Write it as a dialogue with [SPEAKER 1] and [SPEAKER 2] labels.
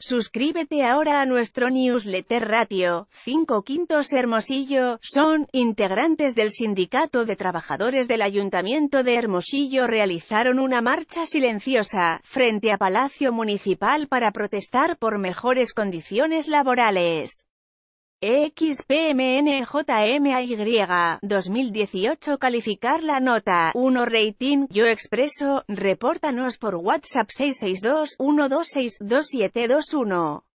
[SPEAKER 1] Suscríbete ahora a nuestro newsletter Ratio. 5 Quintos Hermosillo, son, integrantes del Sindicato de Trabajadores del Ayuntamiento de Hermosillo realizaron una marcha silenciosa, frente a Palacio Municipal para protestar por mejores condiciones laborales. XPMNJMAY 2018 calificar la nota 1 rating yo expreso repórtanos por WhatsApp 662 126 2721